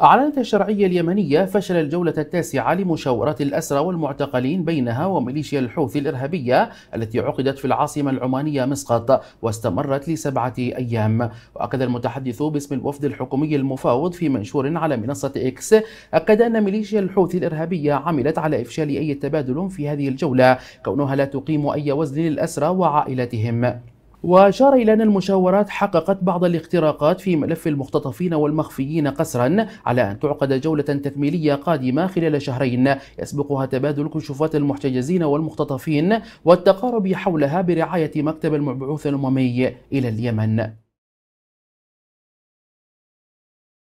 أعلنت الشرعية اليمنية فشل الجولة التاسعة لمشاورات الأسرى والمعتقلين بينها وميليشيا الحوثي الإرهابية التي عقدت في العاصمة العمانية مسقط واستمرت لسبعة أيام وأكد المتحدث باسم الوفد الحكومي المفاوض في منشور على منصة إكس أكد أن ميليشيا الحوثي الإرهابية عملت على إفشال أي تبادل في هذه الجولة كونها لا تقيم أي وزن للأسرى وعائلاتهم وأشار إلى أن المشاورات حققت بعض الاختراقات في ملف المختطفين والمخفيين قسرا على أن تعقد جولة تكميلية قادمة خلال شهرين يسبقها تبادل كشوفات المحتجزين والمختطفين والتقارب حولها برعاية مكتب المبعوث الأممي إلى اليمن